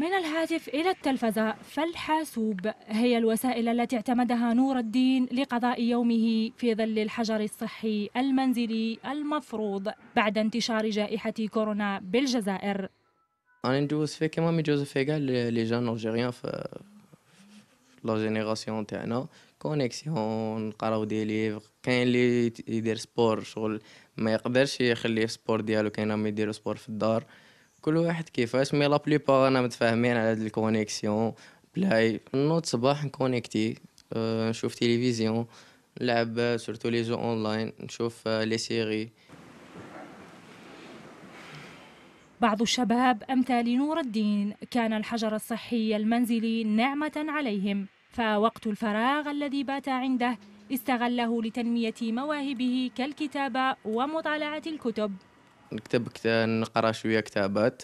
من الهاتف إلى التلفزة فالحاسوب هي الوسائل التي اعتمدها نور الدين لقضاء يومه في ظل الحجر الصحي المنزلي المفروض بعد انتشار جائحة كورونا بالجزائر أنا ندوز فيه كما يجوز فيه كاع لي جان ألجيريان في لا جينيراسيون تاعنا كونيكسيون نقراو دي ليفغ كاين اللي يدير سبور شغل ما يقدرش يخلي سبور ديالو كاين ما يدير سبور في الدار كل واحد كيفاش مي لا بليبار انا متفاهمين على هاد الكونيكسيون بلاي نوض صباح نكونيكتي آه، نشوف تلفزيون نلعب آه، سورتو لي جو اونلاين نشوف آه، لي سيري بعض الشباب أمثال نور الدين كان الحجر الصحي المنزلي نعمة عليهم فوقت الفراغ الذي بات عنده استغله لتنمية مواهبه كالكتابة ومطالعة الكتب نكتب نقرا شويه كتابات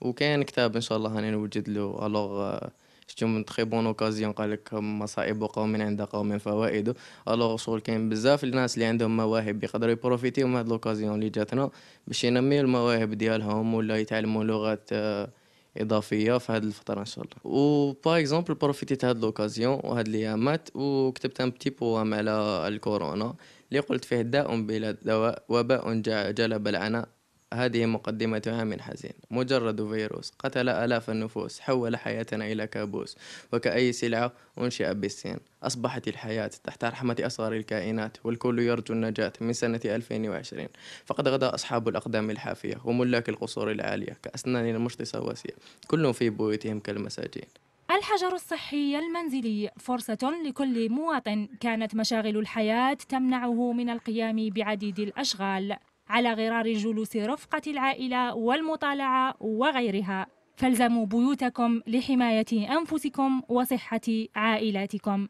وكاين كتاب ان شاء الله هاني نوجد له الوغ آه، شتو من تخي بون اوكازيون قالك مصائب قوم عند قوم فوائد الوغ شغل كاين بزاف الناس اللي عندهم مواهب يقدروا يبروفيتيو من هاد لوكازيون اللي جاتنا باش ينميو المواهب ديالهم ولا يتعلموا لغات آه، اضافيه في هذه الفتره ان شاء الله و باغ اكزومبل بروفيتيت هاد لوكازيون وهاد الايامات وكتبت ان بتي بوام على الكورونا اللي قلت فيه داء بلا دواء وباء جلب العناء هذه مقدمتها من حزين مجرد فيروس قتل آلاف النفوس حول حياتنا إلى كابوس وكأي سلعة أنشئ بالسين أصبحت الحياة تحت رحمة أصغر الكائنات والكل يرجو النجاة من سنة 2020 فقد غدا أصحاب الأقدام الحافية وملاك القصور العالية كأسنان المشطسة سواسية كل في بيوتهم كالمساجين الحجر الصحي المنزلي فرصة لكل مواطن كانت مشاغل الحياة تمنعه من القيام بعديد الأشغال على غرار جلوس رفقة العائلة والمطالعة وغيرها فالزموا بيوتكم لحماية أنفسكم وصحة عائلاتكم